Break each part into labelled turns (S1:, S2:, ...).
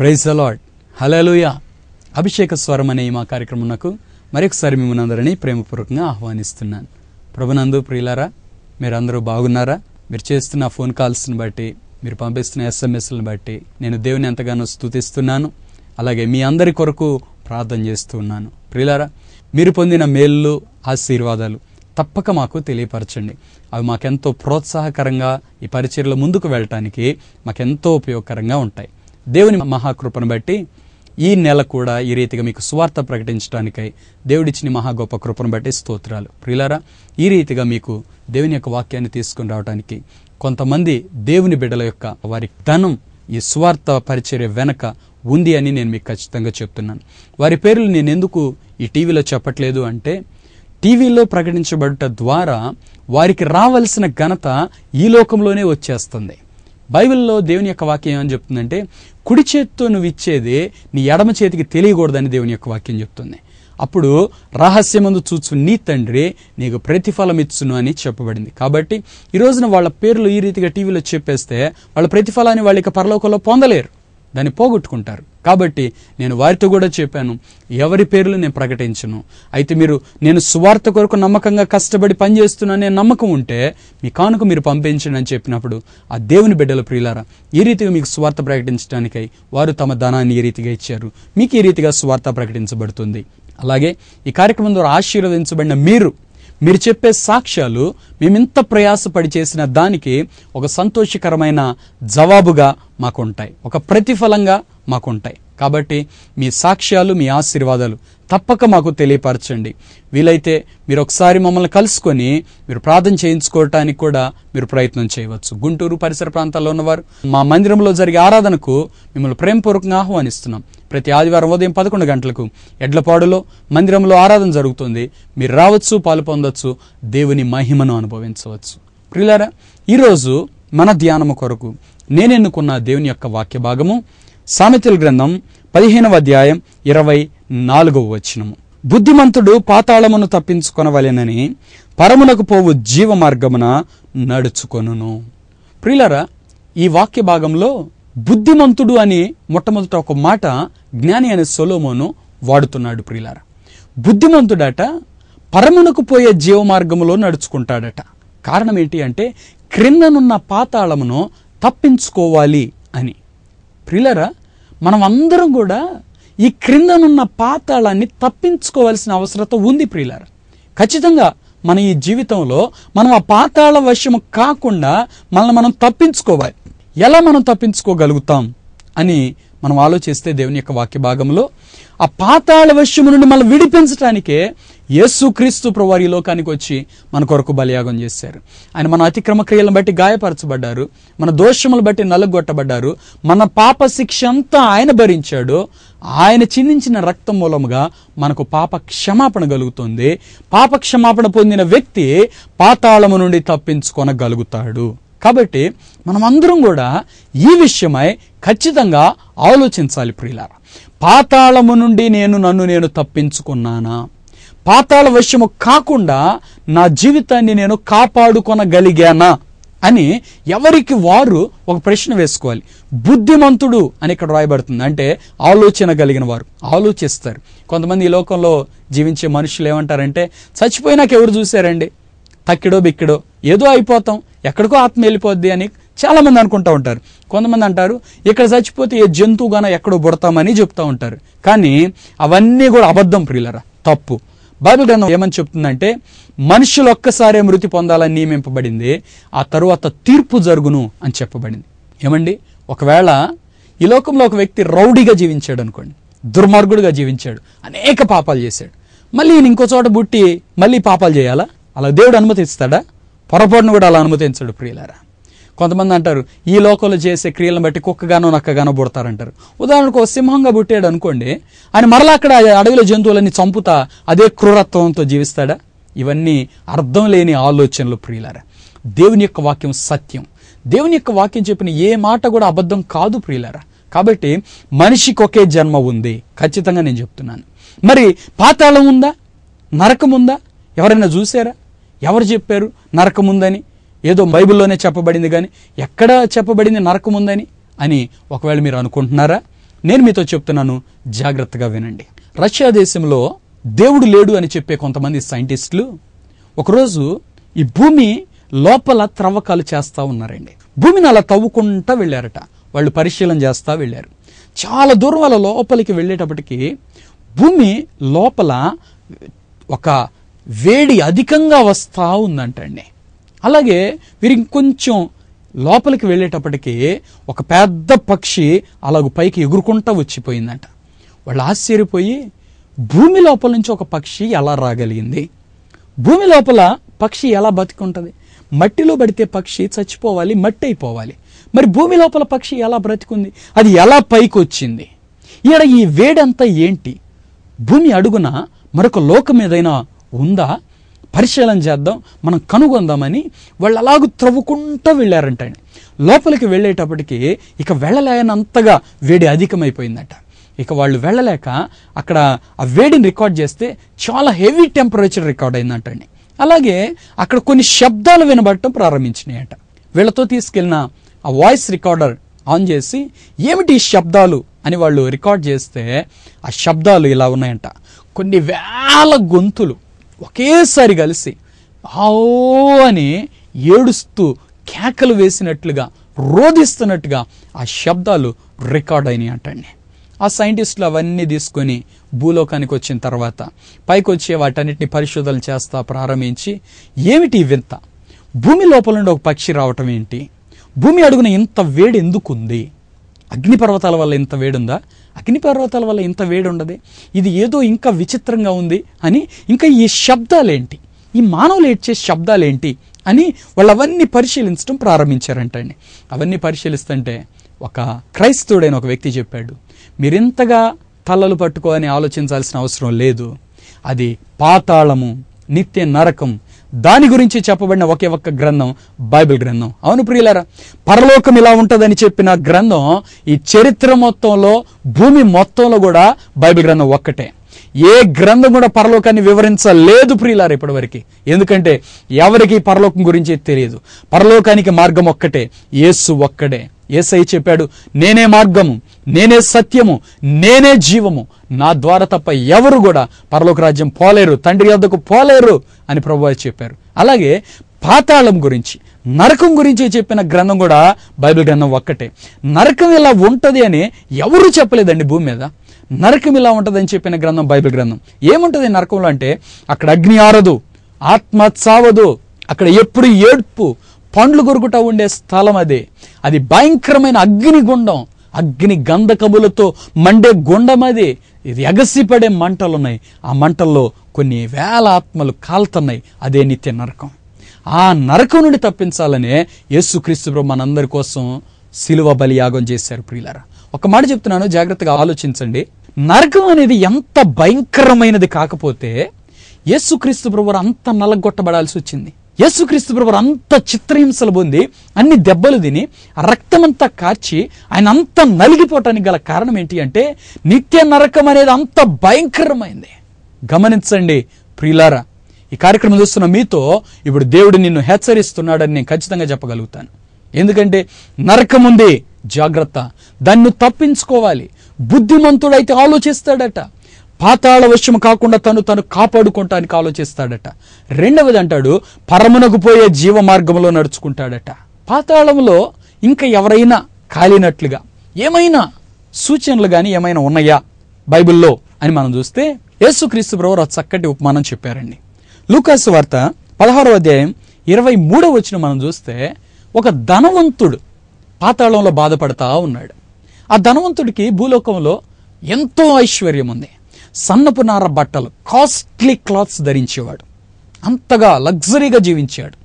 S1: praise అలాడ్ హలలుయ అభిషేక స్వరం అనే మా కార్యక్రమంకు మరొకసారి మిమ్మల్ని అందరినీ ప్రేమపూర్వకంగా ఆహ్వానిస్తున్నాను ప్రభునందు ప్రియులారా మీరందరూ బాగున్నారా మీరు చేస్తున్న ఫోన్ కాల్స్ని బట్టి మీరు పంపిస్తున్న ఎస్ఎంఎస్లను బట్టి నేను దేవుని ఎంతగానో స్థుతిస్తున్నాను అలాగే మీ అందరి కొరకు ప్రార్థన చేస్తూ ఉన్నాను ప్రియులారా మీరు పొందిన మేళ్ళు ఆశీర్వాదాలు తప్పక మాకు తెలియపరచండి అవి మాకెంతో ప్రోత్సాహకరంగా ఈ పరిచయలో ముందుకు వెళ్ళటానికి మాకెంతో ఉపయోగకరంగా ఉంటాయి దేవుని మహాకృపను బట్టి ఈ నెల కూడా ఈ రీతిగా మీకు స్వార్థ ప్రకటించడానికై దేవుడిచ్చిన మహా గొప్ప కృపను బట్టి స్తోత్రాలు ప్రియులారా ఈ రీతిగా మీకు దేవుని యొక్క వాక్యాన్ని తీసుకుని రావడానికి కొంతమంది దేవుని బిడ్డల యొక్క వారి ధనం ఈ స్వార్థ పరిచర్య వెనక ఉంది అని నేను మీకు ఖచ్చితంగా చెప్తున్నాను వారి పేర్లు నేను ఎందుకు ఈ టీవీలో చెప్పట్లేదు అంటే టీవీలో ప్రకటించబడట ద్వారా వారికి రావలసిన ఘనత ఈ లోకంలోనే వచ్చేస్తుంది బైబిల్లో దేవుని యొక్క వాక్యం ఏమని చెప్తుందంటే కుడి చేతితో నువ్వు ఇచ్చేది నీ ఎడమ చేతికి తెలియకూడదని దేవుని యొక్క వాక్యం చెప్తుంది అప్పుడు రహస్యమందు చూచు నీ తండ్రి నీకు ప్రతిఫలం ఇచ్చును అని చెప్పబడింది కాబట్టి ఈ రోజున వాళ్ళ పేర్లు ఈ రీతిగా టీవీలో చెప్పేస్తే వాళ్ళ ప్రతిఫలాన్ని వాళ్ళ ఇక పరలోకంలో పొందలేరు దాన్ని పోగొట్టుకుంటారు కాబట్టి నేను వారితో కూడా చెప్పాను ఎవరి పేర్లు నేను ప్రకటించను అయితే మీరు నేను సువార్త కొరకు నమ్మకంగా కష్టపడి పనిచేస్తున్నానే నమ్మకం ఉంటే మీ కానుక మీరు పంపించండి అని చెప్పినప్పుడు ఆ దేవుని బిడ్డల ప్రియులారా ఈ రీతిగా మీకు స్వార్థ ప్రకటించడానికై వారు తమ ధనాన్ని ఈ రీతిగా ఇచ్చారు మీకు ఈ రీతిగా స్వార్థ ప్రకటించబడుతుంది అలాగే ఈ కార్యక్రమం ద్వారా ఆశీర్వదించబడిన మీరు మీరు చెప్పే సాక్ష్యాలు మేమింత ప్రయాసపడి చేసిన దానికి ఒక సంతోషకరమైన జవాబుగా మాకుంటాయి ఒక ప్రతిఫలంగా మాకుంటాయి కాబట్టి మీ సాక్ష్యాలు మీ ఆశీర్వాదాలు తప్పక మాకు తెలియపరచండి వీలైతే మీరు ఒకసారి మమ్మల్ని కలుసుకొని మీరు ప్రార్థన చేయించుకోవటానికి కూడా మీరు ప్రయత్నం చేయవచ్చు గుంటూరు పరిసర ప్రాంతాల్లో ఉన్నవారు మా మందిరంలో జరిగే ఆరాధనకు మిమ్మల్ని ప్రేమపూర్వకంగా ఆహ్వానిస్తున్నాం ప్రతి ఆదివారం ఉదయం పదకొండు గంటలకు ఎడ్లపాడులో మందిరంలో ఆరాధన జరుగుతుంది మీరు రావచ్చు పాలు పొందొచ్చు దేవుని మహిమను అనుభవించవచ్చు ప్రియులారా ఈరోజు మన ధ్యానము కొరకు నేను ఎన్నుకున్న దేవుని యొక్క వాక్య భాగము సామెతల గ్రంథం పదిహేనవ అధ్యాయం ఇరవై నాలుగవ వచనము బుద్ధిమంతుడు పాతాళమును తప్పించుకొనవలెనని పరమునకు పోవు జీవ మార్గమున నడుచుకొనును ప్రియులరా ఈ వాక్య భాగంలో బుద్ధిమంతుడు అని మొట్టమొదట ఒక మాట జ్ఞాని అనే సొలోమోను వాడుతున్నాడు ప్రియులార బుద్ధిమంతుడట పరమునకు పోయే జీవమార్గములో నడుచుకుంటాడట కారణం ఏంటి అంటే క్రిందనున్న పాతాళమును తప్పించుకోవాలి అని ప్రిలరా మనం అందరం కూడా ఈ క్రిందనున్న పాతాళాన్ని తప్పించుకోవాల్సిన అవసరత ఉంది ప్రిలర ఖచ్చితంగా మన ఈ జీవితంలో మనం ఆ పాతాళ వశము కాకుండా మనల్ని మనం తప్పించుకోవాలి ఎలా మనం తప్పించుకోగలుగుతాం అని మనం ఆలోచిస్తే దేవుని యొక్క వాక్య భాగంలో ఆ పాతాళ వశ్యము నుండి మనం విడిపించడానికే క్రీస్తు ప్రవారి లోకానికి వచ్చి మన కొరకు బలియాగం చేశారు ఆయన మన అతిక్రమ క్రియలను బట్టి గాయపరచబడ్డారు మన దోషములు బట్టి నలుగొట్టబడ్డారు మన పాప శిక్ష అంతా ఆయన భరించాడు ఆయన చిందించిన రక్తం మూలముగా మనకు పాప క్షమాపణ కలుగుతుంది పాప క్షమాపణ పొందిన వ్యక్తి పాతాళము నుండి తప్పించుకొనగలుగుతాడు కాబట్టి మనమందరం కూడా ఈ విషయమై ఖచ్చితంగా ఆలోచించాలి ప్రియులారా పాతాళము నుండి నేను నన్ను నేను తప్పించుకున్నానా పాతాళ విషయము కాకుండా నా జీవితాన్ని నేను కాపాడుకొనగలిగానా అని ఎవరికి వారు ఒక ప్రశ్న వేసుకోవాలి బుద్ధిమంతుడు అని ఇక్కడ రాయబడుతుంది అంటే ఆలోచన కలిగిన వారు ఆలోచిస్తారు కొంతమంది ఈ లోకంలో జీవించే మనుషులు ఏమంటారంటే చచ్చిపోయినాక ఎవరు చూశారండి తక్కిడో బిక్కిడో ఏదో అయిపోతాం ఎక్కడికో ఆత్మ వెళ్ళిపోద్ది అని చాలామంది అనుకుంటూ ఉంటారు కొంతమంది అంటారు ఇక్కడ చచ్చిపోతే ఏ జంతువుగాన ఎక్కడో పుడతామని చెప్తూ ఉంటారు కానీ అవన్నీ కూడా అబద్ధం ప్రియులరా తప్పు బైబిల్ గ్రంథం ఏమని చెప్తుందంటే మనుషులు ఒక్కసారే మృతి పొందాలని నియమింపబడింది ఆ తరువాత తీర్పు జరుగును అని చెప్పబడింది ఏమండి ఒకవేళ ఈ లోకంలో ఒక వ్యక్తి రౌడీగా జీవించాడు అనుకోండి దుర్మార్గుడిగా జీవించాడు అనేక పాపాలు చేశాడు మళ్ళీ ఇంకో చోట బుట్టి మళ్ళీ పాపాలు చేయాలా అలా దేవుడు అనుమతిస్తాడా పొరపాటును కూడా అలా అనుమతించడు ప్రియులారా కొంతమంది అంటారు ఈ లోకంలో చేసే క్రియలను బట్టి కుక్కగానో నక్కగానో పుడతారంటారు ఉదాహరణకు ఒక సింహంగా పుట్టాడు అనుకోండి ఆయన మరలా అక్కడ అడవిలో జంతువులన్నీ చంపుతా అదే క్రూరత్వంతో జీవిస్తాడా ఇవన్నీ అర్థం లేని ఆలోచనలు ప్రియులారా దేవుని యొక్క వాక్యం సత్యం దేవుని యొక్క వాక్యం చెప్పిన ఏ మాట కూడా అబద్ధం కాదు ప్రియులారా కాబట్టి మనిషికి ఒకే జన్మ ఉంది ఖచ్చితంగా నేను చెప్తున్నాను మరి పాతాళం ఉందా నరకం ఉందా ఎవరైనా చూసారా ఎవరు చెప్పారు నరకం ఉందని ఏదో బైబిల్లోనే చెప్పబడింది కానీ ఎక్కడ చెప్పబడింది నరకం ఉందని అని ఒకవేళ మీరు అనుకుంటున్నారా నేను మీతో చెప్తున్నాను జాగ్రత్తగా వినండి రష్యా దేశంలో దేవుడు లేడు అని చెప్పే కొంతమంది సైంటిస్టులు ఒకరోజు ఈ భూమి లోపల త్రవ్వకాలు చేస్తూ ఉన్నారండి భూమిని అలా తవ్వుకుంటా వెళ్ళారట వాళ్ళు పరిశీలన చేస్తూ వెళ్ళారు చాలా దూరం వాళ్ళ లోపలికి వెళ్ళేటప్పటికి భూమి లోపల ఒక వేడి అధికంగా వస్తూ ఉందంటండి అలాగే వీరి ఇంకొంచెం లోపలికి వెళ్ళేటప్పటికి ఒక పెద్ద పక్షి అలాగ పైకి ఎగురుకుంటా వచ్చిపోయిందంట వాళ్ళు ఆశ్చర్యపోయి భూమి లోపల నుంచి ఒక పక్షి ఎలా రాగలిగింది భూమి లోపల పక్షి ఎలా బతికుంటుంది మట్టిలో పడితే పక్షి చచ్చిపోవాలి మట్టి అయిపోవాలి మరి భూమి లోపల పక్షి ఎలా బ్రతికుంది అది ఎలా పైకి వచ్చింది ఈడ ఈ వేడంతా ఏంటి భూమి అడుగున మరొక లోకం ఏదైనా ఉందా పరిశీలన చేద్దాం మనం కనుగొందామని వాళ్ళు అలాగూ త్రవ్వుకుంటూ వెళ్ళారంటండి లోపలికి వెళ్ళేటప్పటికి ఇక వెళ్ళలేనంతగా వేడి అధికమైపోయిందట ఇక వాళ్ళు వెళ్ళలేక అక్కడ ఆ వేడిని రికార్డ్ చేస్తే చాలా హెవీ టెంపరేచర్ రికార్డ్ అయిందంటండి అలాగే అక్కడ కొన్ని శబ్దాలు వినబడటం ప్రారంభించినాయట వీళ్ళతో తీసుకెళ్ళిన ఆ వాయిస్ రికార్డర్ ఆన్ చేసి ఏమిటి ఈ శబ్దాలు అని వాళ్ళు రికార్డ్ చేస్తే ఆ శబ్దాలు ఇలా ఉన్నాయంట కొన్ని వేల గొంతులు ఒకేసారి కలిసి ఆఓ అని ఏడుస్తూ కేకలు వేసినట్లుగా రోధిస్తున్నట్టుగా ఆ శబ్దాలు రికార్డ్ అయినాయి అంటండి ఆ సైంటిస్టులు అవన్నీ తీసుకొని భూలోకానికి వచ్చిన తర్వాత పైకి వచ్చే వాటన్నిటిని పరిశోధన చేస్తా ప్రారంభించి ఏమిటి వింత భూమి లోపల నుండి ఒక పక్షి రావటం ఏంటి భూమి అడుగున ఇంత వేడి ఎందుకుంది అగ్నిపర్వతాల వల్ల ఇంత వేడుందా అగ్నిపర్వతాల వల్ల ఇంత వేడి ఉండదు ఇది ఏదో ఇంకా విచిత్రంగా ఉంది అని ఇంకా ఈ శబ్దాలేంటి ఈ మానవులు ఏడ్చే శబ్దాలేంటి అని వాళ్ళు అవన్నీ పరిశీలించడం ప్రారంభించారంటండి అవన్నీ పరిశీలిస్తుంటే ఒక క్రైస్తవుడైన ఒక వ్యక్తి చెప్పాడు మీరింతగా తలలు పట్టుకోని ఆలోచించాల్సిన అవసరం లేదు అది పాతాళము నిత్య నరకం దాని గురించి చెప్పబడిన ఒకే ఒక్క గ్రంథం బైబిల్ గ్రంథం అవును ప్రియులారా పరలోకం ఇలా ఉంటుందని చెప్పిన గ్రంథం ఈ చరిత్ర మొత్తంలో భూమి మొత్తంలో కూడా బైబిల్ గ్రంథం ఒక్కటే ఏ గ్రంథం కూడా పరలోకాన్ని వివరించలేదు ప్రియులారా ఇప్పటివరకు ఎందుకంటే ఎవరికి పరలోకం గురించి తెలియదు పరలోకానికి మార్గం ఒక్కటే యేసు ఒక్కడే ఏసై చెప్పాడు నేనే మార్గము నేనే సత్యము నేనే జీవము నా ద్వారా తప్ప ఎవరు కూడా పరలోక రాజ్యం పోలేరు తండ్రి వద్దకు పోలేరు అని ప్రభు చెప్పారు అలాగే పాతాళం గురించి నరకం గురించి చెప్పిన గ్రంథం కూడా బైబిల్ గ్రంథం ఒక్కటే నరకం ఇలా ఉంటుంది అని ఎవరు చెప్పలేదండి భూమి మీద నరకం ఇలా ఉంటుందని చెప్పిన గ్రంథం బైబిల్ గ్రంథం ఏముంటుంది నరకంలో అంటే అక్కడ అగ్ని ఆరదు ఆత్మ చావదు అక్కడ ఎప్పుడు ఏడ్పు పండ్లు కొరుకుట ఉండే స్థలం అది అది భయంకరమైన అగ్నిగుండం అగ్ని గంధకములతో మండే గుండం అది ఇది ఎగసిపడే మంటలు ఉన్నాయి ఆ మంటల్లో కొన్ని వేల ఆత్మలు కాలుతున్నాయి అదే నిత్య నరకం ఆ నరకం నుండి తప్పించాలనే యేసుక్రీస్తు మనందరి కోసం బలి బలియాగం చేశారు ప్రియులరా ఒక మాట చెప్తున్నాను జాగ్రత్తగా ఆలోచించండి నరకం అనేది ఎంత భయంకరమైనది కాకపోతే యేసుక్రీస్తు బ్రహ్మ అంత నలగొట్టబడాల్సి వచ్చింది యేసుక్రీస్తు ప్రభు అంత చిత్రహింసలు పొంది అన్ని దెబ్బలు తిని రక్తమంతా కార్చి ఆయన అంత నలిగిపోవటానికి గల కారణం ఏంటి అంటే నిత్య నరకం అనేది అంత భయంకరమైంది గమనించండి ప్రియులారా ఈ కార్యక్రమం చూస్తున్న మీతో ఇప్పుడు దేవుడు నిన్ను హెచ్చరిస్తున్నాడని నేను ఖచ్చితంగా చెప్పగలుగుతాను ఎందుకంటే నరకం ఉంది జాగ్రత్త దాన్ని తప్పించుకోవాలి బుద్ధిమంతుడైతే ఆలోచిస్తాడట పాతాళ వశ్యం కాకుండా తను తను కాపాడుకుంటానికి ఆలోచిస్తాడట రెండవది అంటాడు పరమునకు పోయే జీవ మార్గంలో నడుచుకుంటాడట పాతాళంలో ఇంకా ఎవరైనా కాలినట్లుగా ఏమైనా సూచనలు కానీ ఏమైనా ఉన్నాయా బైబిల్లో అని మనం చూస్తే యేసుక్రీస్తు బ్రవర్ చక్కటి ఉపమానం చెప్పారండి లూకాసు వార్త పదహారో అధ్యాయం ఇరవై మూడో వచ్చిన మనం చూస్తే ఒక ధనవంతుడు పాతాళంలో బాధపడతా ఉన్నాడు ఆ ధనవంతుడికి భూలోకంలో ఎంతో ఐశ్వర్యం ఉంది సన్నపు నార బట్టలు కాస్ట్లీ క్లాత్స్ ధరించేవాడు అంతగా లగ్జరీగా జీవించాడు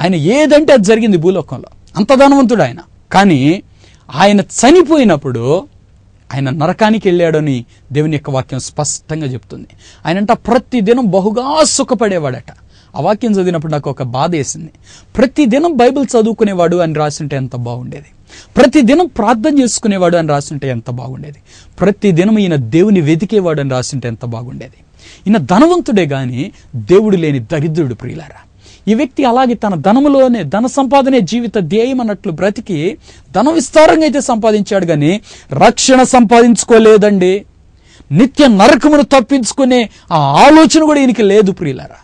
S1: ఆయన ఏదంటే అది జరిగింది భూలోకంలో అంత ధనవంతుడు ఆయన కానీ ఆయన చనిపోయినప్పుడు ఆయన నరకానికి వెళ్ళాడని దేవుని యొక్క వాక్యం స్పష్టంగా చెప్తుంది ఆయనంట ప్రతిదినం బహుగా సుఖపడేవాడట ఆ వాక్యం చదివినప్పుడు నాకు ఒక బాధ వేసింది ప్రతిదినం బైబిల్ చదువుకునేవాడు అని రాసింటే ఎంత బాగుండేది ప్రతిదినం ప్రార్థన చేసుకునేవాడు అని రాసింటే ఎంత బాగుండేది ప్రతిదినం ఈయన దేవుని వెతికేవాడు అని రాసింటే ఎంత బాగుండేది ఈయన ధనవంతుడే కానీ దేవుడు లేని దరిద్రుడు ప్రియులారా ఈ వ్యక్తి అలాగే తన ధనములోనే ధన సంపాదనే జీవిత ధ్యేయం అన్నట్లు బ్రతికి ధన విస్తారంగా అయితే సంపాదించాడు కానీ రక్షణ సంపాదించుకోలేదండి నిత్య నరకమును తప్పించుకునే ఆ ఆలోచన కూడా ఈయనకి లేదు ప్రియులారా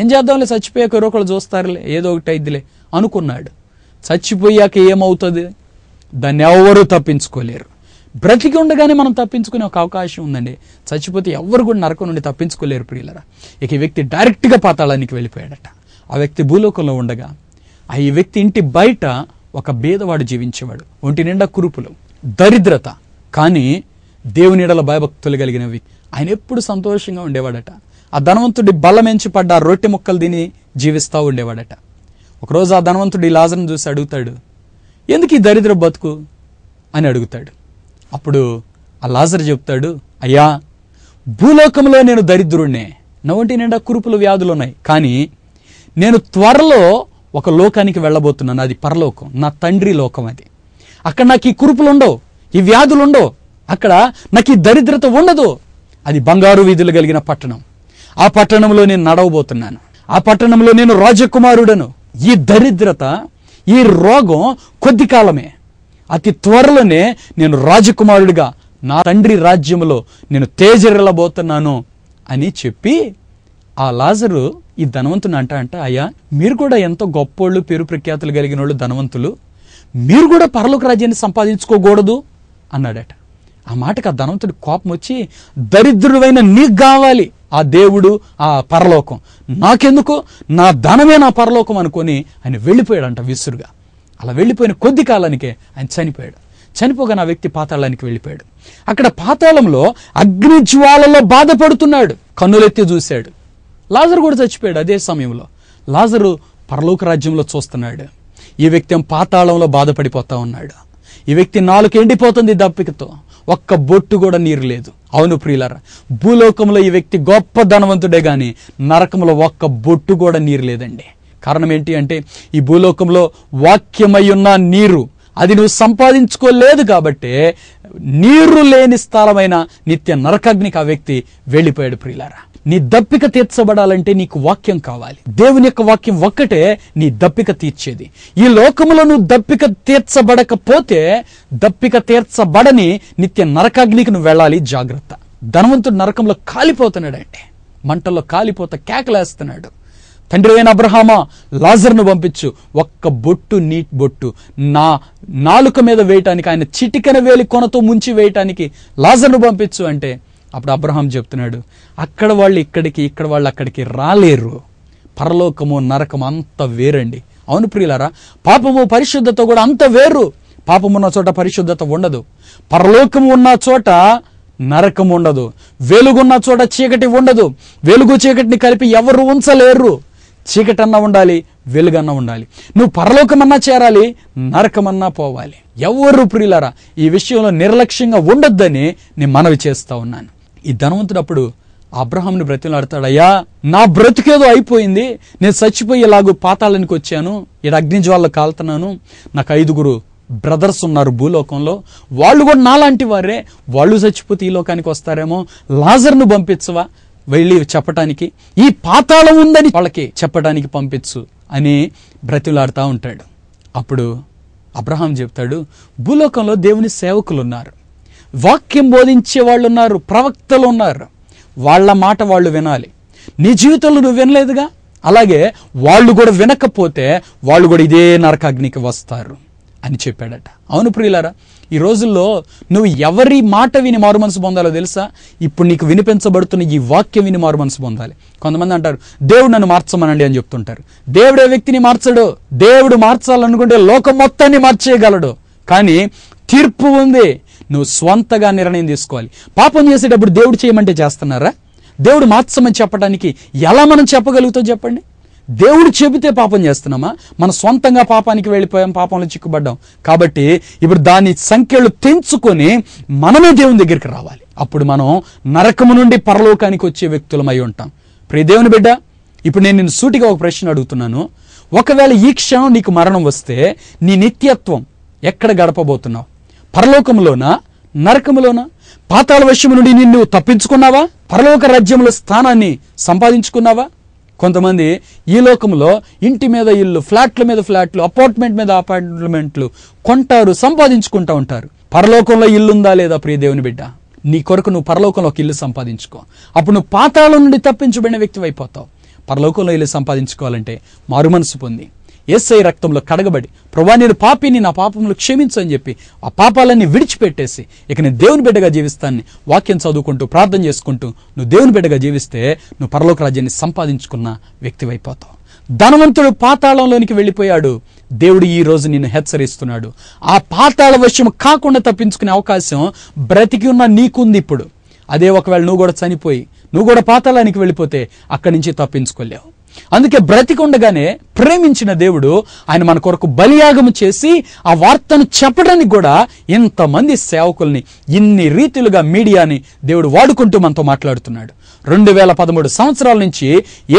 S1: ఏం చేద్దాంలే చచ్చిపోయాక ఒకరు చూస్తారులే ఏదో ఒకటి అయిద్దిలే అనుకున్నాడు చచ్చిపోయాక ఏమవుతుంది దాన్ని ఎవరు తప్పించుకోలేరు బ్రతికి ఉండగానే మనం తప్పించుకునే ఒక అవకాశం ఉందండి చచ్చిపోతే ఎవరు కూడా నరకం నుండి తప్పించుకోలేరు ప్రియులరా ఇక ఈ వ్యక్తి డైరెక్ట్గా పాతాళానికి వెళ్ళిపోయాడట ఆ వ్యక్తి భూలోకంలో ఉండగా ఆ ఈ వ్యక్తి ఇంటి బయట ఒక భేదవాడు జీవించేవాడు ఒంటి నిండా కురుపులు దరిద్రత కానీ దేవుని ఎడల భయభక్తులు కలిగిన వ్యక్తి ఆయన ఎప్పుడు సంతోషంగా ఉండేవాడట ఆ ధనవంతుడి బలమెంచి పడ్డ రొట్టె ముక్కలు తిని జీవిస్తూ ఉండేవాడట ఒకరోజు ఆ ధనవంతుడు ఈ లాజర్ను చూసి అడుగుతాడు ఎందుకు ఈ దరిద్ర బతుకు అని అడుగుతాడు అప్పుడు ఆ లాజర్ చెప్తాడు అయ్యా భూలోకంలో నేను దరిద్రుణ్ణే నా ఒంటి నిండా కురుపులు వ్యాధులు ఉన్నాయి కానీ నేను త్వరలో ఒక లోకానికి వెళ్ళబోతున్నాను అది పరలోకం నా తండ్రి లోకం అది అక్కడ నాకు ఈ కురుపులు ఉండవు ఈ వ్యాధులు ఉండవు అక్కడ నాకు ఈ దరిద్రత ఉండదు అది బంగారు వీధులు కలిగిన పట్టణం ఆ పట్టణంలో నేను నడవబోతున్నాను ఆ పట్టణంలో నేను రాజకుమారుడను ఈ దరిద్రత ఈ రోగం కొద్ది కాలమే అతి త్వరలోనే నేను రాజకుమారుడిగా నా తండ్రి రాజ్యంలో నేను తేజరిల్లబోతున్నాను అని చెప్పి ఆ లాజరు ఈ ధనవంతుని అంట అంట అయ్యా మీరు కూడా ఎంతో గొప్పోళ్ళు పేరు ప్రఖ్యాతులు కలిగిన వాళ్ళు ధనవంతులు మీరు కూడా పరలోక రాజ్యాన్ని సంపాదించుకోకూడదు అన్నాడట ఆ మాటకు ఆ ధనవంతుడి కోపం వచ్చి దరిద్రుడైన నీకు కావాలి ఆ దేవుడు ఆ పరలోకం నాకెందుకు నా ధనమే నా పరలోకం అనుకొని ఆయన వెళ్ళిపోయాడంట విసురుగా అలా వెళ్ళిపోయిన కొద్ది కాలానికే ఆయన చనిపోయాడు చనిపోగా నా వ్యక్తి పాతాళానికి వెళ్ళిపోయాడు అక్కడ పాతాళంలో అగ్నిజ్వాలలో బాధపడుతున్నాడు కన్నులెత్తి చూశాడు లాజరు కూడా చచ్చిపోయాడు అదే సమయంలో లాజరు పరలోక రాజ్యంలో చూస్తున్నాడు ఈ వ్యక్తి పాతాళంలో బాధపడిపోతా ఉన్నాడు ఈ వ్యక్తి నాలుగు ఎండిపోతుంది దప్పికతో ఒక్క బొట్టు కూడా నీరు లేదు అవును ప్రియులరా భూలోకంలో ఈ వ్యక్తి గొప్ప ధనవంతుడే కానీ నరకంలో ఒక్క బొట్టు కూడా నీరు లేదండి కారణం ఏంటి అంటే ఈ భూలోకంలో వాక్యమై ఉన్న నీరు అది నువ్వు సంపాదించుకోలేదు కాబట్టి నీరు లేని స్థలమైన నిత్య నరకాగ్నికి ఆ వ్యక్తి వెళ్ళిపోయాడు ప్రియులారా నీ దప్పిక తీర్చబడాలంటే నీకు వాక్యం కావాలి దేవుని యొక్క వాక్యం ఒక్కటే నీ దప్పిక తీర్చేది ఈ లోకంలో నువ్వు దప్పిక తీర్చబడకపోతే దప్పిక తీర్చబడని నిత్య నరకాగ్నికి నువ్వు వెళ్ళాలి జాగ్రత్త ధనవంతుడు నరకంలో కాలిపోతున్నాడంటే మంటల్లో కాలిపోత కేకలేస్తున్నాడు తండ్రి అయిన అబ్రహామా లాజర్ను పంపించు ఒక్క బొట్టు నీట్ బొట్టు నా నాలుక మీద వేయటానికి ఆయన చిటికన వేలి కొనతో ముంచి వేయటానికి లాజర్ను పంపించు అంటే అప్పుడు అబ్రహాం చెప్తున్నాడు అక్కడ వాళ్ళు ఇక్కడికి ఇక్కడ వాళ్ళు అక్కడికి రాలేరు పరలోకము నరకము అంత వేరండి అవును ప్రియులారా పాపము పరిశుద్ధత కూడా అంత వేరు ఉన్న చోట పరిశుద్ధత ఉండదు పరలోకము ఉన్న చోట నరకం ఉండదు వెలుగున్న చోట చీకటి ఉండదు వెలుగు చీకటిని కలిపి ఎవరు ఉంచలేరు చీకటన్నా ఉండాలి వెలుగన్నా ఉండాలి నువ్వు పరలోకమన్నా చేరాలి నరకమన్నా పోవాలి ఎవరు ప్రియులరా ఈ విషయంలో నిర్లక్ష్యంగా ఉండొద్దని నేను మనవి చేస్తా ఉన్నాను ఈ ధనవంతుడు అప్పుడు అబ్రహాంని బ్రతిలాడతాడయ్యా నా బ్రతికేదో అయిపోయింది నేను చచ్చిపోయేలాగూ పాతాలనికి వచ్చాను ఇక్కడ అగ్నిజ్వాల్లో కాలుతున్నాను నాకు ఐదుగురు బ్రదర్స్ ఉన్నారు భూలోకంలో వాళ్ళు కూడా నాలాంటి వారే వాళ్ళు చచ్చిపోతే ఈ లోకానికి వస్తారేమో లాజర్ను పంపించవా వెళ్ళి చెప్పటానికి ఈ పాతాళం ఉందని వాళ్ళకి చెప్పడానికి పంపించు అని బ్రతిలాడుతూ ఉంటాడు అప్పుడు అబ్రహాం చెప్తాడు భూలోకంలో దేవుని సేవకులు ఉన్నారు వాక్యం బోధించే వాళ్ళు ఉన్నారు ప్రవక్తలు ఉన్నారు వాళ్ళ మాట వాళ్ళు వినాలి నీ జీవితంలో నువ్వు వినలేదుగా అలాగే వాళ్ళు కూడా వినకపోతే వాళ్ళు కూడా ఇదే నరకాగ్నికి వస్తారు అని చెప్పాడట అవును ప్రియులారా ఈ రోజుల్లో నువ్వు ఎవరి మాట విని మారు మనసు పొందాలో తెలుసా ఇప్పుడు నీకు వినిపించబడుతున్న ఈ వాక్యం విని మారు మనసు పొందాలి కొంతమంది అంటారు దేవుడు నన్ను మార్చమనండి అని చెప్తుంటారు దేవుడు వ్యక్తిని మార్చడు దేవుడు మార్చాలనుకుంటే లోకం మొత్తాన్ని మార్చేయగలడు కానీ తీర్పు ఉంది నువ్వు స్వంతగా నిర్ణయం తీసుకోవాలి పాపం చేసేటప్పుడు దేవుడు చేయమంటే చేస్తున్నారా దేవుడు మాత్సమని చెప్పడానికి ఎలా మనం చెప్పగలుగుతాం చెప్పండి దేవుడు చెబితే పాపం చేస్తున్నామా మన సొంతంగా పాపానికి వెళ్ళిపోయాం పాపంలో చిక్కుబడ్డాం కాబట్టి ఇప్పుడు దాని సంఖ్యలు తెంచుకొని మనమే దేవుని దగ్గరికి రావాలి అప్పుడు మనం నరకము నుండి పరలోకానికి వచ్చే వ్యక్తులమై ఉంటాం ప్రియ దేవుని బిడ్డ ఇప్పుడు నేను నేను సూటిగా ఒక ప్రశ్న అడుగుతున్నాను ఒకవేళ ఈ క్షణం నీకు మరణం వస్తే నీ నిత్యత్వం ఎక్కడ గడపబోతున్నావు పరలోకములోన నరకములోన పాతాల వశ్యము నుండి నిన్ను తప్పించుకున్నావా పరలోక రాజ్యముల స్థానాన్ని సంపాదించుకున్నావా కొంతమంది ఈ లోకంలో ఇంటి మీద ఇల్లు ఫ్లాట్ల మీద ఫ్లాట్లు అపార్ట్మెంట్ మీద అపార్ట్మెంట్లు కొంటారు సంపాదించుకుంటా ఉంటారు పరలోకంలో ఇల్లుందా లేదా ప్రియదేవుని బిడ్డ నీ కొరకు నువ్వు పరలోకంలో ఒక ఇల్లు సంపాదించుకో అప్పుడు నువ్వు పాతాల నుండి తప్పించబడిన వ్యక్తి అయిపోతావు పరలోకంలో ఇల్లు సంపాదించుకోవాలంటే మారు మనసు పొంది ఏసై రక్తంలో కడగబడి ప్రభా నేను పాపిని నా పాపములు క్షమించని చెప్పి ఆ పాపాలన్నీ విడిచిపెట్టేసి ఇక నేను దేవుని బిడ్డగా జీవిస్తాను వాక్యం చదువుకుంటూ ప్రార్థన చేసుకుంటూ నువ్వు దేవుని బిడ్డగా జీవిస్తే నువ్వు పరలోక రాజ్యాన్ని సంపాదించుకున్న వ్యక్తివైపోతావు ధనవంతుడు పాతాళంలోనికి వెళ్ళిపోయాడు దేవుడు ఈ రోజు నిన్ను హెచ్చరిస్తున్నాడు ఆ పాతాళ వశ్యం కాకుండా తప్పించుకునే అవకాశం బ్రతికి ఉన్న నీకుంది ఇప్పుడు అదే ఒకవేళ నువ్వు కూడా చనిపోయి నువ్వు కూడా పాతాళానికి వెళ్ళిపోతే అక్కడి నుంచి తప్పించుకోలేవు అందుకే బ్రతికుండగానే ప్రేమించిన దేవుడు ఆయన మన కొరకు బలియాగము చేసి ఆ వార్తను చెప్పడానికి కూడా ఇంతమంది సేవకుల్ని ఇన్ని రీతిలుగా మీడియాని దేవుడు వాడుకుంటూ మనతో మాట్లాడుతున్నాడు రెండు వేల పదమూడు సంవత్సరాల నుంచి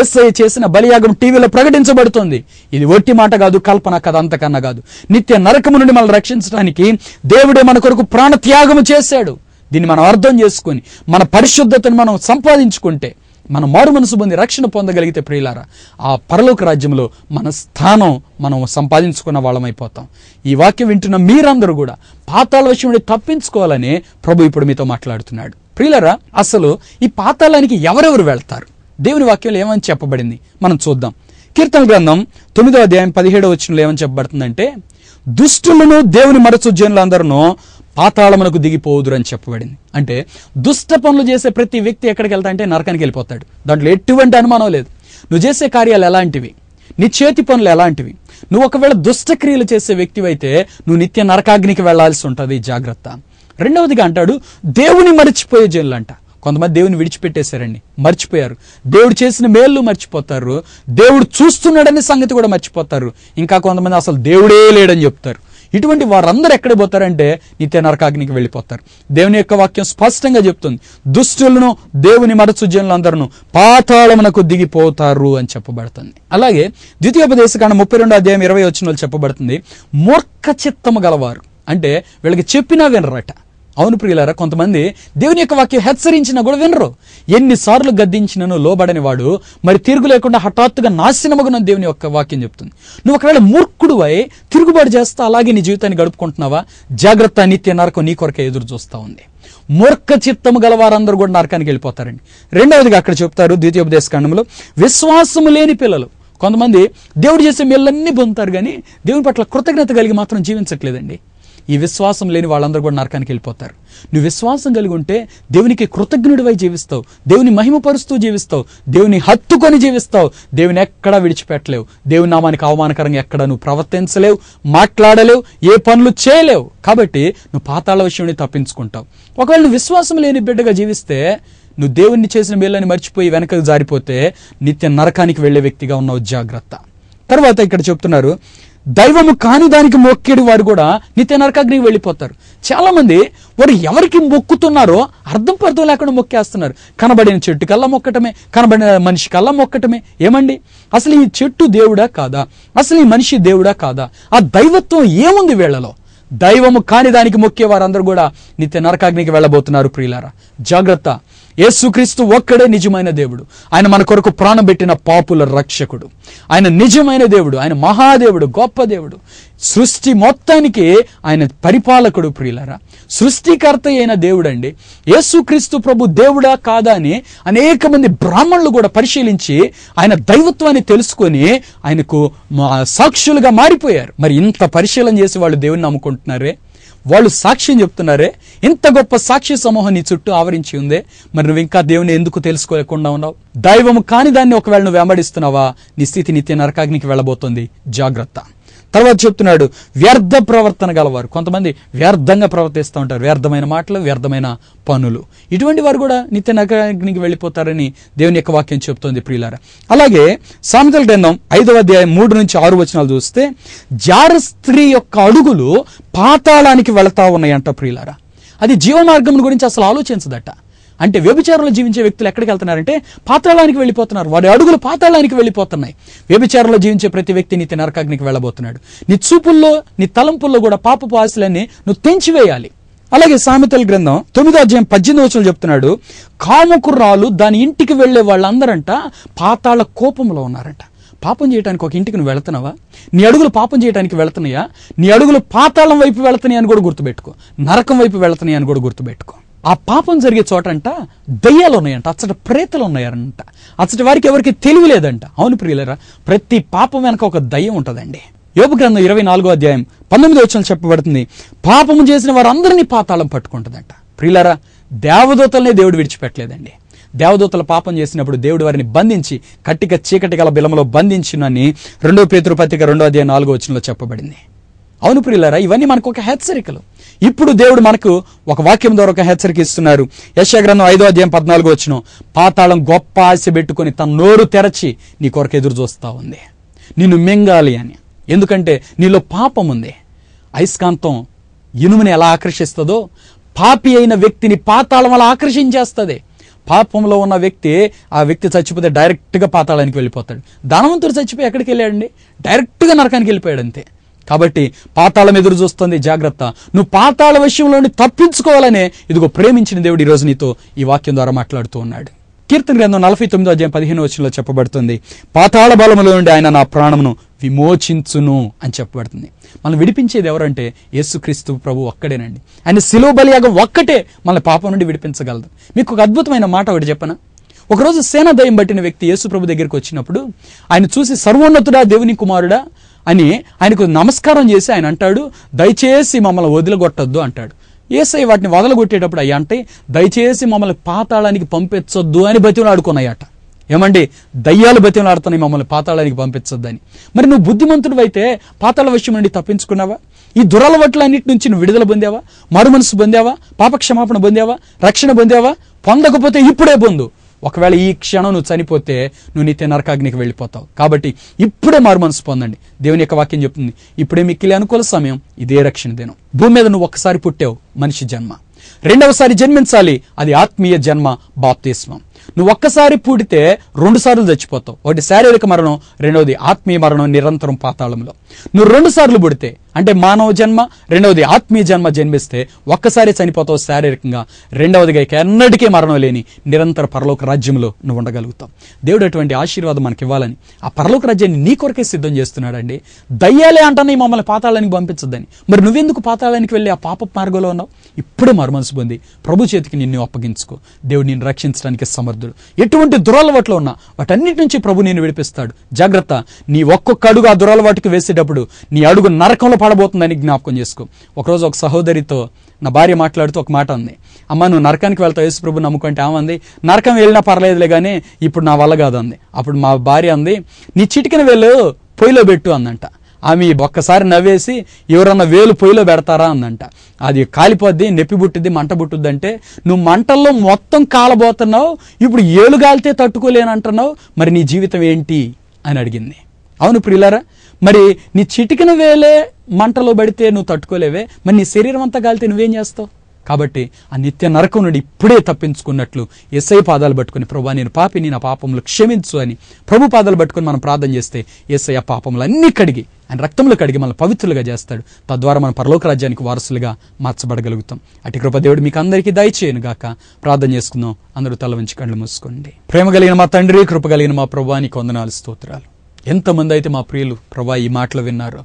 S1: ఎస్ఐ చేసిన బలియాగం టీవీలో ప్రకటించబడుతుంది ఇది ఒట్టి మాట కాదు కల్పన కథ అంతకన్నా కాదు నిత్య నరకము నుండి మనల్ని రక్షించడానికి దేవుడే మన కొరకు ప్రాణ త్యాగము చేశాడు దీన్ని మనం అర్థం చేసుకొని మన పరిశుద్ధతను మనం సంపాదించుకుంటే మన మారు మనసు పొంది రక్షణ పొందగలిగితే ప్రియులారా ఆ పరలోక రాజ్యంలో మన స్థానం మనం సంపాదించుకున్న వాళ్ళమైపోతాం ఈ వాక్యం వింటున్న మీరందరూ కూడా పాతాల విషయం తప్పించుకోవాలని ప్రభు ఇప్పుడు మీతో మాట్లాడుతున్నాడు ప్రియులరా అసలు ఈ పాతాలానికి ఎవరెవరు వెళ్తారు దేవుని వాక్యంలో ఏమని చెప్పబడింది మనం చూద్దాం కీర్తన గ్రంథం తొమ్మిదో అధ్యాయం పదిహేడో వచ్చినలో ఏమని చెప్పబడుతుందంటే దుష్టులను దేవుని మరచు జనులందరూ పాతాళమునకు అని చెప్పబడింది అంటే దుష్ట పనులు చేసే ప్రతి వ్యక్తి ఎక్కడికి వెళ్తా అంటే నరకానికి వెళ్ళిపోతాడు దాంట్లో ఎటువంటి అనుమానం లేదు నువ్వు చేసే కార్యాలు ఎలాంటివి నీ చేతి పనులు ఎలాంటివి నువ్వు ఒకవేళ దుష్టక్రియలు చేసే వ్యక్తివైతే నువ్వు నిత్య నరకాగ్నికి వెళ్లాల్సి ఉంటుంది జాగ్రత్త రెండవదిగా అంటాడు దేవుని మరిచిపోయే జనులు అంట కొంతమంది దేవుని విడిచిపెట్టేశారండి మర్చిపోయారు దేవుడు చేసిన మేళ్ళు మర్చిపోతారు దేవుడు చూస్తున్నాడనే సంగతి కూడా మర్చిపోతారు ఇంకా కొంతమంది అసలు దేవుడే లేడని చెప్తారు ఇటువంటి వారందరూ ఎక్కడ పోతారంటే నిత్య నరకాగ్నికి వెళ్ళిపోతారు దేవుని యొక్క వాక్యం స్పష్టంగా చెప్తుంది దుష్టులను దేవుని మరచు జనులందరూ పాతాళమునకు దిగిపోతారు అని చెప్పబడుతుంది అలాగే ద్వితీయోపదేశ కాండ ముప్పై రెండు అధ్యాయం ఇరవై వచ్చిన వాళ్ళు చెప్పబడుతుంది మూర్ఖ చిత్తము గలవారు అంటే వీళ్ళకి చెప్పినా వినరట అవును ప్రియులారా కొంతమంది దేవుని యొక్క వాక్యం హెచ్చరించినా కూడా వినరు ఎన్నిసార్లు గద్దించినను లోబడని వాడు మరి తిరుగు లేకుండా హఠాత్తుగా నాశనమగున దేవుని యొక్క వాక్యం చెప్తుంది నువ్వు ఒకవేళ మూర్ఖుడు అయి తిరుగుబాటు చేస్తా అలాగే నీ జీవితాన్ని గడుపుకుంటున్నావా జాగ్రత్త నిత్య నరకం నీ కొరకే ఎదురు చూస్తూ ఉంది మూర్ఖ చిత్తము గల వారందరూ కూడా నరకానికి వెళ్ళిపోతారండి రెండవదిగా అక్కడ చెప్తారు ద్వితీయోపదేశ కాండంలో విశ్వాసము లేని పిల్లలు కొంతమంది దేవుడు చేసే మేళ్ళన్నీ పొందుతారు కానీ దేవుని పట్ల కృతజ్ఞత కలిగి మాత్రం జీవించట్లేదండి ఈ విశ్వాసం లేని వాళ్ళందరూ కూడా నరకానికి వెళ్ళిపోతారు నువ్వు విశ్వాసం కలిగి ఉంటే దేవునికి కృతజ్ఞుడివై జీవిస్తావు దేవుని మహిమపరుస్తూ జీవిస్తావు దేవుని హత్తుకొని జీవిస్తావు దేవుని ఎక్కడా విడిచిపెట్టలేవు దేవుని నామానికి అవమానకరంగా ఎక్కడ నువ్వు ప్రవర్తించలేవు మాట్లాడలేవు ఏ పనులు చేయలేవు కాబట్టి నువ్వు పాతాళ విషయం తప్పించుకుంటావు ఒకవేళ నువ్వు విశ్వాసం లేని బిడ్డగా జీవిస్తే నువ్వు దేవుణ్ణి చేసిన మేళ్ళని మర్చిపోయి వెనకకు జారిపోతే నిత్య నరకానికి వెళ్లే వ్యక్తిగా ఉన్నావు జాగ్రత్త తర్వాత ఇక్కడ చెప్తున్నారు దైవము కాని దానికి మొక్కేడు వారు కూడా నిత్య నరకాగ్ని వెళ్ళిపోతారు చాలామంది వారు ఎవరికి మొక్కుతున్నారో అర్థం పర్థం లేకుండా మొక్కేస్తున్నారు కనబడిన చెట్టు కల్లా మొక్కటమే కనబడిన మనిషి కల్లా మొక్కటమే ఏమండి అసలు ఈ చెట్టు దేవుడా కాదా అసలు ఈ మనిషి దేవుడా కాదా ఆ దైవత్వం ఏముంది వీళ్ళలో దైవము కాని దానికి మొక్కే వారందరూ కూడా నిత్య నరకాగ్నికి వెళ్ళబోతున్నారు ప్రియులారా జాగ్రత్త యేసుక్రీస్తు ఒక్కడే నిజమైన దేవుడు ఆయన మన కొరకు ప్రాణం పెట్టిన పాపుల రక్షకుడు ఆయన నిజమైన దేవుడు ఆయన మహాదేవుడు గొప్ప దేవుడు సృష్టి మొత్తానికి ఆయన పరిపాలకుడు ప్రియులరా సృష్టికర్త అయిన దేవుడండి యేసుక్రీస్తు ప్రభు దేవుడా కాదా అని అనేక మంది బ్రాహ్మణులు కూడా పరిశీలించి ఆయన దైవత్వాన్ని తెలుసుకొని ఆయనకు సాక్షులుగా మారిపోయారు మరి ఇంత పరిశీలన చేసి వాళ్ళు దేవుని నమ్ముకుంటున్నారే వాళ్ళు సాక్ష్యం చెప్తున్నారే ఇంత గొప్ప సాక్షి సమూహం నీ చుట్టూ ఆవరించి ఉందే మరి నువ్వు ఇంకా దేవుని ఎందుకు తెలుసుకోలేకుండా ఉన్నావు దైవము కాని దాన్ని ఒకవేళ నువ్వు వెంబడిస్తున్నావా నీ స్థితి నిత్య నరకాగ్నికి వెళ్ళబోతుంది జాగ్రత్త తర్వాత చెప్తున్నాడు వ్యర్థ ప్రవర్తన గలవారు కొంతమంది వ్యర్థంగా ప్రవర్తిస్తూ ఉంటారు వ్యర్థమైన మాటలు వ్యర్థమైన పనులు ఇటువంటి వారు కూడా నిత్య నగరానికి వెళ్ళిపోతారని దేవుని యొక్క వాక్యం చెప్తోంది ప్రియులార అలాగే సామెతల గ్రంథం ఐదవ అధ్యాయం మూడు నుంచి ఆరు వచనాలు చూస్తే జార స్త్రీ యొక్క అడుగులు పాతాళానికి వెళతా ఉన్నాయంట ప్రియులార అది జీవమార్గం గురించి అసలు ఆలోచించదట అంటే వ్యభిచారంలో జీవించే వ్యక్తులు ఎక్కడికి వెళ్తున్నారంటే పాతాళానికి వెళ్ళిపోతున్నారు వారి అడుగులు పాతాళానికి వెళ్ళిపోతున్నాయి వ్యభిచారంలో జీవించే ప్రతి వ్యక్తి నీతి నరకాగ్నికి వెళ్ళబోతున్నాడు నీ చూపుల్లో నీ తలంపుల్లో కూడా పాపపు ఆశలన్నీ నువ్వు తెంచివేయాలి అలాగే సామెతల గ్రంథం తొమ్మిదో అధ్యాయం పద్దెనిమిది వచ్చిన చెప్తున్నాడు కాముకుర్రాలు దాని ఇంటికి వెళ్లే వాళ్ళందరంట పాతాళ కోపంలో ఉన్నారంట పాపం చేయడానికి ఒక ఇంటికి నువ్వు వెళుతున్నావా నీ అడుగులు పాపం చేయడానికి వెళుతున్నాయా నీ అడుగులు పాతాళం వైపు వెళుతున్నాయి అని కూడా గుర్తుపెట్టుకో నరకం వైపు వెళుతున్నాయి అని కూడా గుర్తుపెట్టుకో ఆ పాపం జరిగే చోట అంట దయ్యాలు ఉన్నాయంట అచ్చట ప్రేతలు ఉన్నాయంట అచ్చటి వారికి ఎవరికి తెలివి లేదంట అవును ప్రియులరా ప్రతి పాపం వెనక ఒక దయ్యం ఉంటుందండి యోగ గ్రంథం ఇరవై నాలుగో అధ్యాయం పంతొమ్మిది వచ్చిన చెప్పబడుతుంది పాపము చేసిన వారందరినీ పాతాళం పట్టుకుంటుందంట ప్రియులరా దేవదూతలనే దేవుడు విడిచిపెట్టలేదండి దేవదూతల పాపం చేసినప్పుడు దేవుడు వారిని బంధించి కట్టిక చీకటి గల బిలములో బంధించినని రెండో పేతురు రెండో అధ్యాయం నాలుగో వచనంలో చెప్పబడింది అవును ప్రియులారా ఇవన్నీ మనకు ఒక హెచ్చరికలు ఇప్పుడు దేవుడు మనకు ఒక వాక్యం ద్వారా ఒక హెచ్చరిక ఇస్తున్నారు యశగ్రంథం ఐదో అధ్యాయం పద్నాలుగు వచ్చిన పాతాళం గొప్ప ఆశ పెట్టుకొని తన నోరు తెరచి నీ కొరకు ఎదురు చూస్తూ ఉంది నిన్ను మింగాలి అని ఎందుకంటే నీలో పాపం ఉంది అయస్కాంతం ఇనుముని ఎలా ఆకర్షిస్తుందో పాపి అయిన వ్యక్తిని పాతాళం అలా ఆకర్షించేస్తుంది పాపంలో ఉన్న వ్యక్తి ఆ వ్యక్తి చచ్చిపోతే డైరెక్ట్గా పాతాళానికి వెళ్ళిపోతాడు ధనవంతుడు చచ్చిపోయి ఎక్కడికి వెళ్ళాడండి డైరెక్ట్గా నరకానికి వెళ్ళిపోయాడు అంతే కాబట్టి పాతాళం ఎదురు చూస్తుంది జాగ్రత్త నువ్వు పాతాళ విషయంలోని తప్పించుకోవాలనే ఇదిగో ప్రేమించిన దేవుడు ఈరోజు నీతో ఈ వాక్యం ద్వారా మాట్లాడుతూ ఉన్నాడు కీర్తన గ్రంథం నలభై తొమ్మిదో అధ్యాయం పదిహేను వచ్చినలో చెప్పబడుతుంది పాతాళ బలములో నుండి ఆయన నా ప్రాణమును విమోచించును అని చెప్పబడుతుంది మనం విడిపించేది ఎవరంటే యేసుక్రీస్తు ప్రభు ఒక్కడేనండి ఆయన శిలువ బలియాగం ఒక్కటే మన పాపం నుండి విడిపించగలదు మీకు ఒక అద్భుతమైన మాట ఒకటి చెప్పనా ఒకరోజు దయం పట్టిన వ్యక్తి యేసు ప్రభు దగ్గరికి వచ్చినప్పుడు ఆయన చూసి సర్వోన్నతుడా దేవుని కుమారుడా అని ఆయనకు నమస్కారం చేసి ఆయన అంటాడు దయచేసి మమ్మల్ని వదిలగొట్టద్దు అంటాడు ఏసై వాటిని వదలగొట్టేటప్పుడు అయ్యా అంటే దయచేసి మమ్మల్ని పాతాళానికి పంపించొద్దు అని బతిమలాడుకున్నాయట ఏమండి దయ్యాలు బతిమలాడుతున్నాయి మమ్మల్ని పాతాళానికి పంపించొద్దని మరి నువ్వు బుద్ధిమంతుడు అయితే పాతాళ విషయం నుండి తప్పించుకున్నావా ఈ దురలవాట్లన్నిటి నుంచి నువ్వు విడుదల పొందావా మరుమనసు పొందావా పాపక్షమాపణ పొందావా రక్షణ పొందావా పొందకపోతే ఇప్పుడే పొందు ఒకవేళ ఈ క్షణం నువ్వు చనిపోతే నువ్వు నిత్య నరకాగ్నికి వెళ్ళిపోతావు కాబట్టి ఇప్పుడే మారు మనసు పొందండి దేవుని యొక్క వాక్యం చెప్తుంది ఇప్పుడే మిక్కిలి అనుకూల సమయం ఇదే రక్షణ దినం భూమి మీద నువ్వు ఒక్కసారి పుట్టావు మనిషి జన్మ రెండవసారి జన్మించాలి అది ఆత్మీయ జన్మ బాప్తిస్మం నువ్వు ఒక్కసారి పూడితే రెండు సార్లు చచ్చిపోతావు ఒకటి శారీరక మరణం రెండవది ఆత్మీయ మరణం నిరంతరం పాతాళంలో నువ్వు రెండు సార్లు పుడితే అంటే మానవ జన్మ రెండవది ఆత్మీయ జన్మ జన్మిస్తే ఒక్కసారి చనిపోతావు శారీరకంగా రెండవదిగా ఇక ఎన్నటికీ మరణం లేని నిరంతర పరలోక రాజ్యంలో నువ్వు ఉండగలుగుతావు దేవుడు అటువంటి ఆశీర్వాదం మనకి ఇవ్వాలని ఆ పరలోక రాజ్యాన్ని నీ కొరకే సిద్ధం చేస్తున్నాడండి దయ్యాలే అంటానే మమ్మల్ని పాతాళానికి పంపించొద్దని మరి నువ్వెందుకు పాతాళానికి వెళ్ళి ఆ పాప మార్గంలో ఉన్నావు ఇప్పుడే మనసు పొంది ప్రభు చేతికి నిన్ను అప్పగించుకో దేవుడు నిన్ను రక్షించడానికి సమర్థుడు ఎటువంటి దురలవాట్లు ఉన్నా వాటన్నిటి నుంచి ప్రభు నేను విడిపిస్తాడు జాగ్రత్త నీ ఒక్కొక్క అడుగు ఆ దురలవాటుకు వేసేటప్పుడు నీ అడుగు నరకంలో పడబోతుందని జ్ఞాపకం చేసుకో ఒకరోజు ఒక సహోదరితో నా భార్య మాట్లాడుతూ ఒక మాట ఉంది అమ్మ నువ్వు నరకానికి వెళ్తావు యేసు ప్రభు నమ్ముకుంటే ఏమంది నరకం వెళ్ళినా పర్లేదులే కానీ ఇప్పుడు నా వల్ల కాదు అంది అప్పుడు మా భార్య అంది నీ చిటికిన వెళ్ళు పొయ్యిలో పెట్టు అందంట ఆమె ఒక్కసారి నవ్వేసి ఎవరన్నా వేలు పొయ్యిలో పెడతారా అందంట అది కాలిపోద్ది నొప్పి బుట్టిద్ది మంట బుట్టుద్ది అంటే నువ్వు మంటల్లో మొత్తం కాలబోతున్నావు ఇప్పుడు ఏలు గాలితే తట్టుకోలేనంటున్నావు మరి నీ జీవితం ఏంటి అని అడిగింది అవును ప్రియులారా మరి నీ చిటికిన వేలే మంటలో పడితే నువ్వు తట్టుకోలేవే మరి నీ శరీరం అంతా కాలితే నువ్వేం చేస్తావు కాబట్టి ఆ నిత్య నరకం నుండి ఇప్పుడే తప్పించుకున్నట్లు ఎస్ఐ పాదాలు పట్టుకుని ప్రభు నేను పాపిని నా పాపములు క్షమించు అని ప్రభు పాదాలు పట్టుకుని మనం ప్రార్థన చేస్తే ఎస్ఐ ఆ పాపములు అన్నీ కడిగి ఆయన రక్తంలో కడిగి మనల్ని పవిత్రులుగా చేస్తాడు తద్వారా మన పరలోక రాజ్యానికి వారసులుగా మార్చబడగలుగుతాం అటు కృపదేవుడు మీకు అందరికీ దయచేయను గాక ప్రార్థన చేసుకుందాం అందరూ తల వంచి కళ్ళు మూసుకోండి ప్రేమ కలిగిన మా తండ్రి కృప కలిగిన మా ప్రభాని కొందనాలు స్తోత్రాలు ఎంతమంది అయితే మా ప్రియులు ప్రభా ఈ మాటలు విన్నారో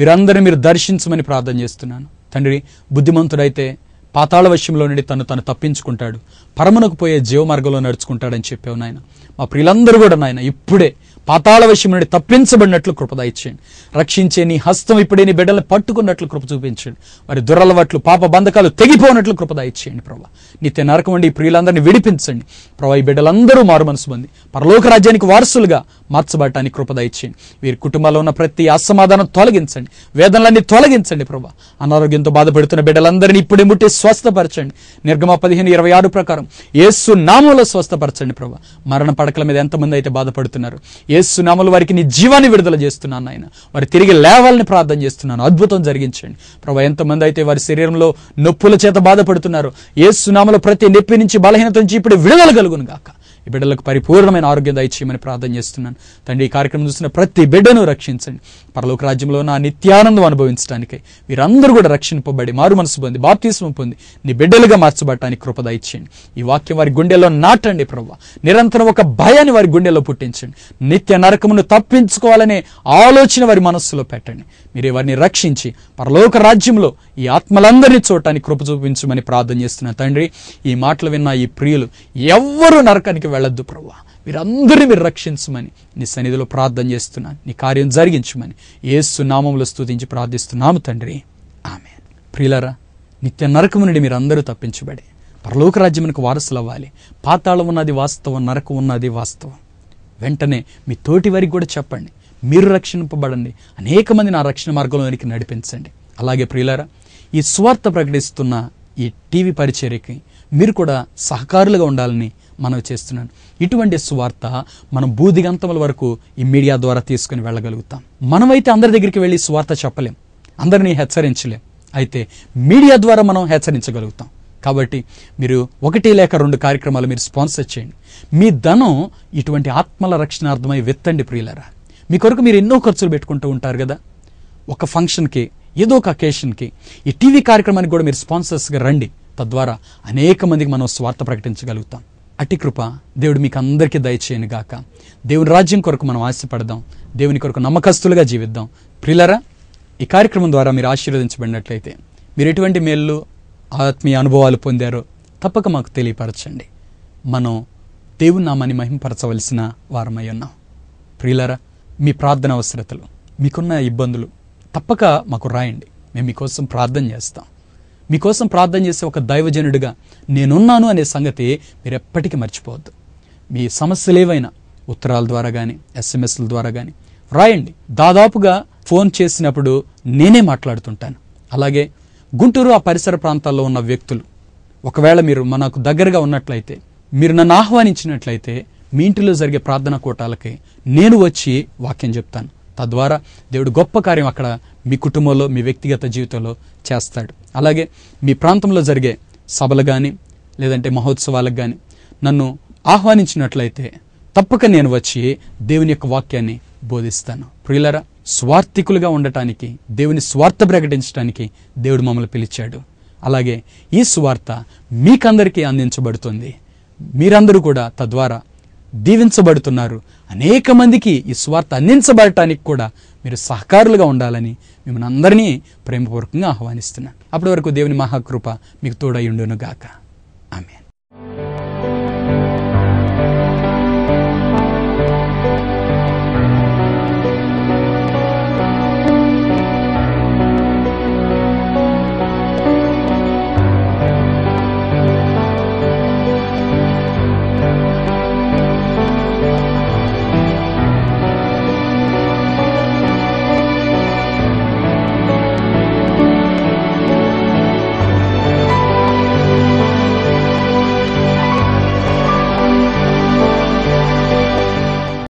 S1: వీరందరూ మీరు దర్శించమని ప్రార్థన చేస్తున్నాను తండ్రి బుద్ధిమంతుడైతే పాతాళ వశ్యంలో నుండి తను తను తప్పించుకుంటాడు పరమునకు పోయే జీవమార్గంలో నడుచుకుంటాడని చెప్పావు నాయన మా ప్రియులందరూ కూడా నాయన ఇప్పుడే పాతాళ విషయం నుండి తప్పించబడినట్లు కృపదాయిచ్చేయండి రక్షించే నీ హస్తం ఇప్పుడే నీ బిడ్డలను పట్టుకున్నట్లు కృప చూపించండి వారి దురలవాట్లు పాప బంధకాలు తెగిపోనట్లు ఇచ్చేయండి ప్రభా నిత్య నరకం ఈ ప్రియులందరినీ విడిపించండి ప్రభా ఈ బిడ్డలందరూ మారు మనసు పొంది పరలోక రాజ్యానికి వారసులుగా మార్చబడటానికి ఇచ్చేయండి వీరి కుటుంబాల్లో ఉన్న ప్రతి అసమాధానం తొలగించండి వేదనలన్నీ తొలగించండి ప్రభా అనారోగ్యంతో బాధపడుతున్న బిడ్డలందరినీ ఇప్పుడే ముట్టి స్వస్థపరచండి నిర్గమ పదిహేను ఇరవై ఆరు ప్రకారం ఏసు నామంలో స్వస్థపరచండి ప్రభా మరణ పడకల మీద ఎంతమంది అయితే బాధపడుతున్నారు ఏసునామలు వారికి నీ జీవాన్ని విడుదల చేస్తున్నాను ఆయన వారు తిరిగి లేవాలని ప్రార్థన చేస్తున్నాను అద్భుతం జరిగించండి ప్రభా ఎంతమంది అయితే వారి శరీరంలో నొప్పుల చేత బాధపడుతున్నారు ఏసునామల ప్రతి నొప్పి నుంచి బలహీనత నుంచి ఇప్పుడు విడుదల కలుగును గాక ఈ బిడ్డలకు పరిపూర్ణమైన ఆరోగ్యం దయచేయమని ప్రార్థన చేస్తున్నాను తండ్రి ఈ కార్యక్రమం చూస్తున్న ప్రతి బిడ్డను రక్షించండి పరలోక రాజ్యంలో నా నిత్యానందం అనుభవించడానికి వీరందరూ కూడా రక్షింపబడి మారు మనసు పొంది బాప్తీసం పొంది నీ బిడ్డలుగా మార్చబడటానికి కృప దయచేయండి ఈ వాక్యం వారి గుండెల్లో నాటండి ప్రభావ నిరంతరం ఒక భయాన్ని వారి గుండెల్లో పుట్టించండి నిత్య నరకమును తప్పించుకోవాలనే ఆలోచన వారి మనస్సులో పెట్టండి మీరే వారిని రక్షించి పరలోక రాజ్యంలో ఈ ఆత్మలందరినీ చూడటానికి కృప చూపించమని ప్రార్థన చేస్తున్నాను తండ్రి ఈ మాటలు విన్న ఈ ప్రియులు ఎవ్వరూ నరకానికి వెళ్ళొద్దు ప్రభా వీరందరినీ మీరు రక్షించమని నీ సన్నిధిలో ప్రార్థన చేస్తున్నాను నీ కార్యం జరిగించమని ఏసు నామంలో స్థుతించి ప్రార్థిస్తున్నాము తండ్రి ఆమె ప్రియులరా నిత్య నరకము నుండి మీరందరూ తప్పించబడి పరలోక రాజ్యమునికి వారసులు అవ్వాలి పాతాళం ఉన్నది వాస్తవం నరకం ఉన్నది వాస్తవం వెంటనే మీ తోటి వారికి కూడా చెప్పండి మీరు రక్షింపబడండి అనేక మంది నా రక్షణ మార్గంలోనికి నడిపించండి అలాగే ప్రియులరా ఈ స్వార్థ ప్రకటిస్తున్న ఈ టీవీ పరిచర్యకి మీరు కూడా సహకారులుగా ఉండాలని మనవి చేస్తున్నాను ఇటువంటి స్వార్థ మనం బూదిగంతముల వరకు ఈ మీడియా ద్వారా తీసుకుని వెళ్ళగలుగుతాం మనమైతే అందరి దగ్గరికి వెళ్ళి స్వార్థ చెప్పలేం అందరినీ హెచ్చరించలేం అయితే మీడియా ద్వారా మనం హెచ్చరించగలుగుతాం కాబట్టి మీరు ఒకటి లేక రెండు కార్యక్రమాలు మీరు స్పాన్సర్ చేయండి మీ ధనం ఇటువంటి ఆత్మల రక్షణార్థమై వెత్తండి ప్రియులరా మీ కొరకు మీరు ఎన్నో ఖర్చులు పెట్టుకుంటూ ఉంటారు కదా ఒక ఫంక్షన్కి ఏదో ఒక అకేషన్కి ఈ టీవీ కార్యక్రమానికి కూడా మీరు స్పాన్సర్స్గా రండి తద్వారా అనేక మందికి మనం స్వార్థ ప్రకటించగలుగుతాం అటి కృప దేవుడు మీకు అందరికీ దయచేయను గాక దేవుని రాజ్యం కొరకు మనం ఆశపడదాం దేవుని కొరకు నమ్మకస్తులుగా జీవిద్దాం ప్రిలరా ఈ కార్యక్రమం ద్వారా మీరు ఆశీర్వదించబడినట్లయితే మీరు ఎటువంటి మేళ్ళు ఆత్మీయ అనుభవాలు పొందారో తప్పక మాకు తెలియపరచండి మనం దేవుని నామాన్ని మహింపరచవలసిన వారమై ఉన్నాం ప్రియులరా మీ ప్రార్థన అవసరతలు మీకున్న ఇబ్బందులు తప్పక మాకు రాయండి మేము మీకోసం ప్రార్థన చేస్తాం మీకోసం ప్రార్థన చేసే ఒక దైవజనుడిగా నేనున్నాను అనే సంగతి మీరు ఎప్పటికీ మర్చిపోవద్దు మీ సమస్యలు ఏవైనా ఉత్తరాల ద్వారా కానీ ఎస్ఎంఎస్ల ద్వారా కానీ రాయండి దాదాపుగా ఫోన్ చేసినప్పుడు నేనే మాట్లాడుతుంటాను అలాగే గుంటూరు ఆ పరిసర ప్రాంతాల్లో ఉన్న వ్యక్తులు ఒకవేళ మీరు మనకు దగ్గరగా ఉన్నట్లయితే మీరు నన్ను ఆహ్వానించినట్లయితే మీ ఇంటిలో జరిగే ప్రార్థన కూటాలకి నేను వచ్చి వాక్యం చెప్తాను తద్వారా దేవుడు గొప్ప కార్యం అక్కడ మీ కుటుంబంలో మీ వ్యక్తిగత జీవితంలో చేస్తాడు అలాగే మీ ప్రాంతంలో జరిగే సభలు కానీ లేదంటే మహోత్సవాలకు కానీ నన్ను ఆహ్వానించినట్లయితే తప్పక నేను వచ్చి దేవుని యొక్క వాక్యాన్ని బోధిస్తాను ప్రియులరా స్వార్థికులుగా ఉండటానికి దేవుని స్వార్థ ప్రకటించడానికి దేవుడు మమ్మల్ని పిలిచాడు అలాగే ఈ స్వార్థ మీకందరికీ అందించబడుతుంది మీరందరూ కూడా తద్వారా దీవించబడుతున్నారు అనేక మందికి ఈ స్వార్థ అందించబడటానికి కూడా మీరు సహకారులుగా ఉండాలని మిమ్మల్ని అందరినీ ప్రేమపూర్వకంగా ఆహ్వానిస్తున్నాను అప్పటి వరకు దేవుని మహాకృప మీకు తోడయుండును గాక ఆమె